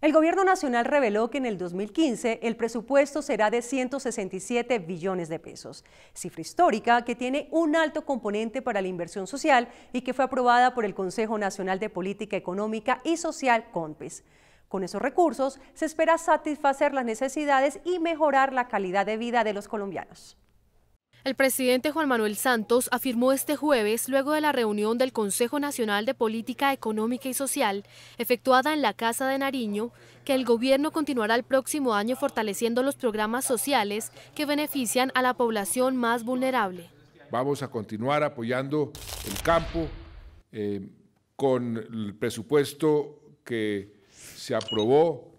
El Gobierno Nacional reveló que en el 2015 el presupuesto será de 167 billones de pesos, cifra histórica que tiene un alto componente para la inversión social y que fue aprobada por el Consejo Nacional de Política Económica y Social, CONPES. Con esos recursos se espera satisfacer las necesidades y mejorar la calidad de vida de los colombianos. El presidente Juan Manuel Santos afirmó este jueves, luego de la reunión del Consejo Nacional de Política Económica y Social, efectuada en la Casa de Nariño, que el gobierno continuará el próximo año fortaleciendo los programas sociales que benefician a la población más vulnerable. Vamos a continuar apoyando el campo eh, con el presupuesto que se aprobó.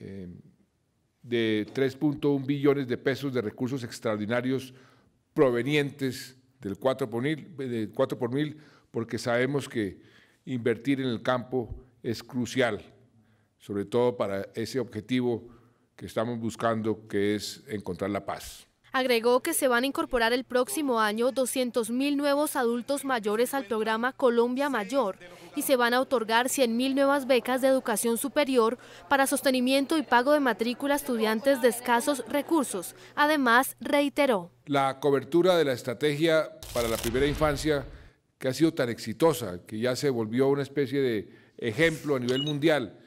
Eh, de 3.1 billones de pesos de recursos extraordinarios provenientes del 4 por mil, 4 por mil porque sabemos que invertir en el campo es crucial, sobre todo para ese objetivo que estamos buscando, que es encontrar la paz. Agregó que se van a incorporar el próximo año 200.000 nuevos adultos mayores al programa Colombia Mayor y se van a otorgar 100.000 nuevas becas de educación superior para sostenimiento y pago de matrícula a estudiantes de escasos recursos. Además, reiteró la cobertura de la estrategia para la primera infancia que ha sido tan exitosa, que ya se volvió una especie de ejemplo a nivel mundial,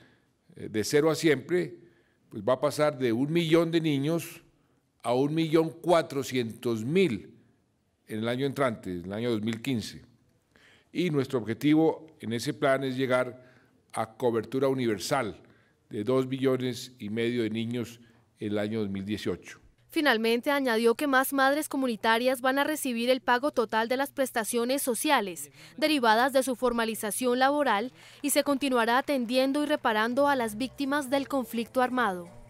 eh, de cero a siempre, pues va a pasar de un millón de niños a un millón cuatrocientos mil en el año entrante, en el año 2015. Y nuestro objetivo en ese plan es llegar a cobertura universal de dos millones y medio de niños en el año 2018. Finalmente añadió que más madres comunitarias van a recibir el pago total de las prestaciones sociales derivadas de su formalización laboral y se continuará atendiendo y reparando a las víctimas del conflicto armado.